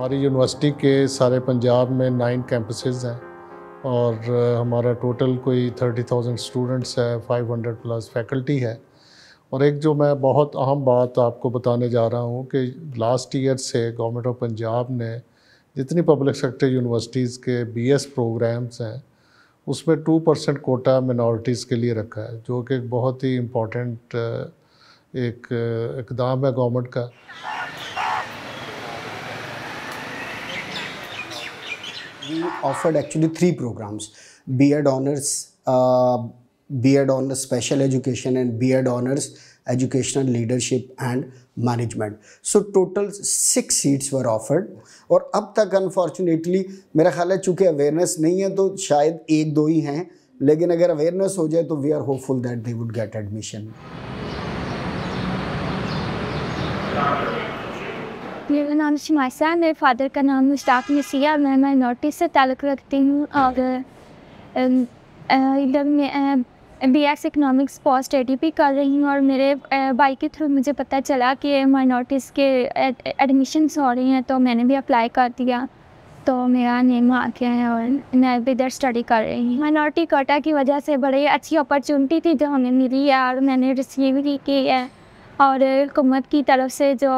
हमारी यूनिवर्सिटी के सारे पंजाब में नाइन कैंपसेस हैं और हमारा टोटल कोई थर्टी थाउजेंड स्टूडेंट्स है फाइव हंड्रेड प्लस फैकल्टी है और एक जो मैं बहुत अहम बात आपको बताने जा रहा हूँ कि लास्ट ईयर से गवर्नमेंट ऑफ पंजाब ने जितनी पब्लिक सेक्टर यूनिवर्सिटीज़ के एस प्रोग्राम्स हैं उसमें टू परसेंट कोटा मिनॉरिटीज़ के लिए रखा है जो कि बहुत ही इम्पोर्टेंट एक इकदाम है गवर्नमेंट का we offered actually three programs B Ed honours B Ed honours special education and B Ed honours educational leadership and management so total six seats were offered और अब तक अनफॉर्चुनेटली मेरा ख्याल है चूंकि अवेयरनेस नहीं है तो शायद एक दो ही हैं लेकिन अगर अवेयरनेस हो जाए तो we are hopeful that they would get admission मेरा नाम शिमाइसा है मेरे फादर का नाम मुश्ताक नसिया मैं मैं नॉर्थ से ताल्लुक़ रखती हूँ और इधर मैं B X economics post A P कर रही हूँ और मेरे भाई के थ्रू मुझे पता चला कि माइनॉरिटीज़ के एडमिशन्स हो रही हैं तो मैंने भी अप्लाई कर दिया तो मेरा नेम आ गया है और मैं भी इधर स्टडी कर रही हूँ माइनॉरिटी कोटा की वजह से बड़ी अच्छी अपॉर्चुनिटी थी जो हमें मिली है और मैंने रिसीव भी की है और हुकूमत की तरफ से जो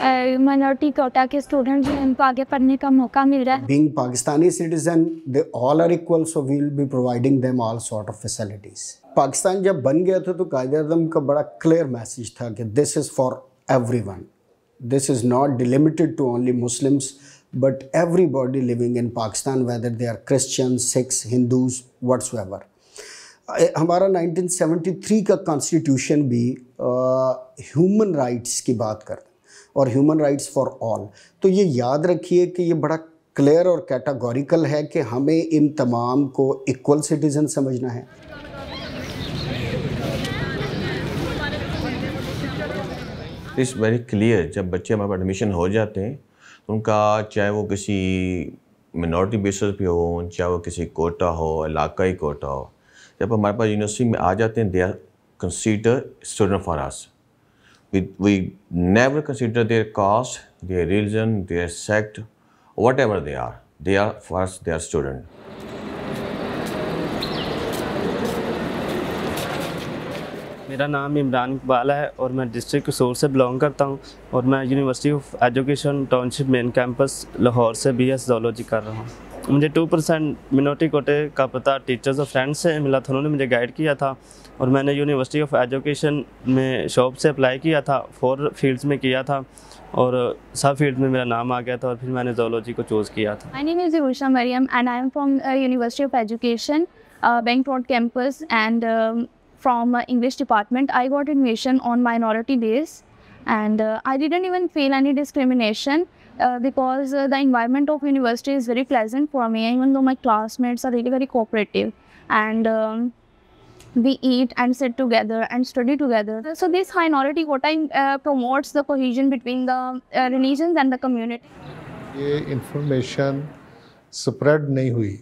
माइनॉरिटी कोटा के स्टूडेंट भी उनको आगे पढ़ने का मौका मिल रहा है being Pakistani citizen they all are equal so we will be providing them all sort of facilities Pakistan जब बन गया था तो कायद अजम का बड़ा क्लियर मैसेज था कि this is for everyone this is not delimited to only Muslims but everybody living in Pakistan whether they are Christian Sikhs Hindus whatsoever हमारा 1973 का कॉन्स्टिट्यूशन भी ह्यूमन uh, राइट्स की बात करता है और ह्यूमन राइट्स फॉर ऑल तो ये याद रखिए कि ये बड़ा क्लियर और कैटागोरिकल है कि हमें इन तमाम को इक्वल सिटीज़न समझना है इस वेरी क्लियर जब बच्चे हमारे एडमिशन हो जाते हैं तो उनका चाहे वो किसी मिनोरिटी बेसिस पे हो चाहे वो किसी कोटा हो इलाकाई कोटा हो जब हमारे पास यूनिवर्सिटी में आ जाते हैं they are consider student for us We, we never consider their caste, their religion, their sect, whatever they are. They are first their student. मेरा नाम इमरान इकबाल है और मैं डिस्ट्रिक्ट कसूर से बिलोंग करता हूं और मैं university of education township main campus Lahore से बी एस जोलॉजी कर रहा हूं मुझे टू परसेंट मिनोटी कोटे का पता टीचर्स और फ्रेंड्स से मिला था उन्होंने मुझे गाइड किया था और मैंने यूनिवर्सिटी ऑफ एजुकेशन में शॉप से अप्लाई किया था फोर फील्ड्स में किया था और सब फील्ड में मेरा नाम आ गया था और फिर मैंने जोलॉजी को चूज़ किया था my name is Usha Mariam and I am from university of education bank road campus and from English department I got admission on minority days and I didn't even feel any discrimination Uh, because uh, the environment of university is very pleasant for me even though my classmates are really very cooperative and um, we eat and sit together and study together. So this minority quota uh, promotes the cohesion between the uh, religions and the community. ये information spread नहीं हुई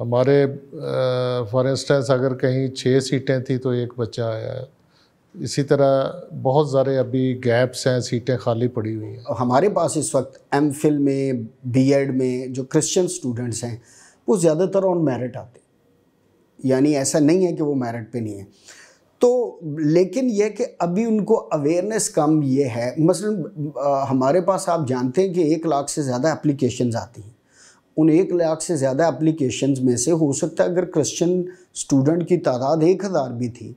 हमारे uh, for instance अगर कहीं छः सीटें थी तो एक बच्चा आया है इसी तरह बहुत सारे अभी गैप्स हैं सीटें खाली पड़ी हुई हैं हमारे पास इस वक्त एम में एड में जो क्रिश्चियन स्टूडेंट्स हैं वो ज़्यादातर ऑन मेरिट आते यानी ऐसा नहीं है कि वो मेरिट पे नहीं है तो लेकिन यह कि अभी उनको अवेयरनेस कम ये है मसलन हमारे पास आप जानते हैं कि एक लाख से ज़्यादा एप्लीकेशन आती हैं उन एक लाख से ज़्यादा एप्लीकेशन में से हो सकता है अगर क्रिश्चियन स्टूडेंट की तादाद एक हज़ार भी थी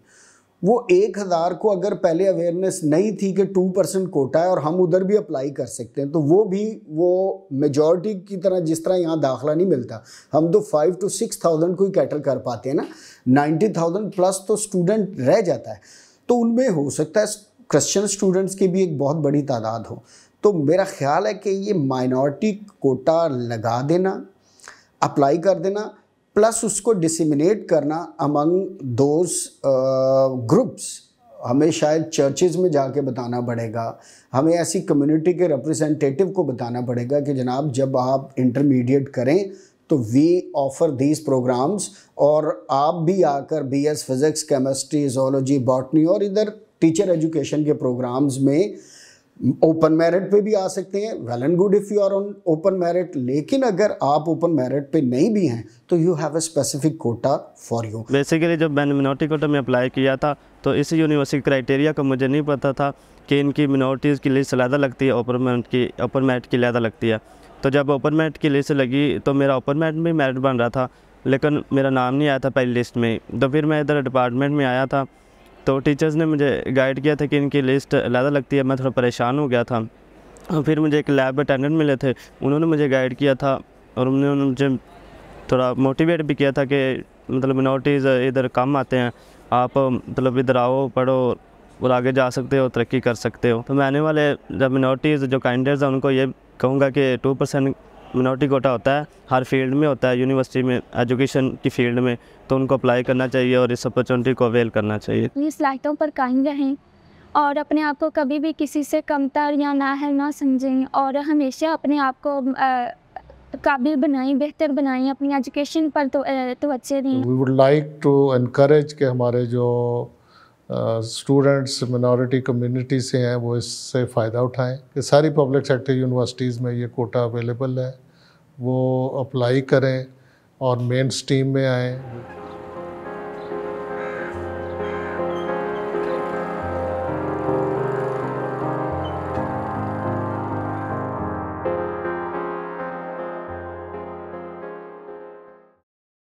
वो एक हज़ार को अगर पहले अवेयरनेस नहीं थी कि टू परसेंट कोटा है और हम उधर भी अप्लाई कर सकते हैं तो वो भी वो मेजॉरिटी की तरह जिस तरह यहाँ दाखला नहीं मिलता हम तो फाइव टू सिक्स थाउजेंड को ही कैटर कर पाते हैं ना नाइन्टी थाउजेंड प्लस तो स्टूडेंट रह जाता है तो उनमें हो सकता है क्रिश्चन स्टूडेंट्स की भी एक बहुत बड़ी तादाद हो तो मेरा ख्याल है कि ये माइनॉरिटी कोटा लगा देना अप्लाई कर देना प्लस उसको डिसिमिनेट करना अमंग दोज ग्रुप्स हमें शायद चर्चेज में जाके बताना पड़ेगा हमें ऐसी कम्युनिटी के रिप्रेजेंटेटिव को बताना पड़ेगा कि जनाब जब आप इंटरमीडिएट करें तो वी ऑफर दीज प्रोग्राम्स और आप भी आकर B S physics chemistry zoology botany और इधर टीचर एजुकेशन के प्रोग्राम्स में ओपन मेरिट पे भी आ सकते हैं well and good if you are on open merit लेकिन अगर आप ओपन मेरिट पे नहीं भी हैं तो you have a specific quota for you basically जब मैंने मिनोरिटी कोटा में अप्लाई किया था तो इस यूनिवर्सिटी क्राइटेरिया का मुझे नहीं पता था कि इनकी मिनोरिटीज़ की लिस्ट ज्यादा लगती है ओपन मेरिट की ओपन मेरिट की ज़्यादा लगती है तो जब ओपन मेरिट की लिस्ट लगी तो मेरा ओपन मेरिट में मेरिट बन रहा था लेकिन मेरा नाम नहीं आया था पहली लिस्ट में तो फिर मैं इधर डिपार्टमेंट में आया था तो टीचर्स ने मुझे गाइड किया था कि इनकी लिस्ट ज़्यादा लगती है मैं थोड़ा परेशान हो गया था और फिर मुझे एक लैब अटेंडेंट मिले थे उन्होंने मुझे गाइड किया था और उन्होंने मुझे थोड़ा मोटिवेट भी किया था कि मतलब मिनोरिटीज़ इधर कम आते हैं आप मतलब इधर आओ पढ़ो और आगे जा सकते हो तरक्की कर सकते हो तो मैं आने वाले जब मिनोरिटीज़ जो कैंडिडेट्स हैं उनको ये कहूँगा कि टू परसेंट मिनोरिटी कोटा होता है हर फील्ड में होता है यूनिवर्सिटी में एजुकेशन की फील्ड में तो उनको अप्लाई करना चाहिए और इस अपॉर्चुनिटी को अवेल करना चाहिए तो इस लाइटों पर कायम रहें और अपने आप को कभी भी किसी से कमतर या ना है ना समझें और हमेशा अपने आप को काबिल बनाएं बेहतर बनाएं अपनी एजुकेशन पर तो तो अच्छे then we would like to encourage के हमारे जो स्टूडेंट्स मिनॉरिटी कम्युनिटी से हैं वो इससे फ़ायदा उठाएं कि सारी पब्लिक सेक्टर यूनिवर्सिटीज़ में ये कोटा अवेलेबल है वो अप्लाई करें और मेन स्ट्रीम में आएँ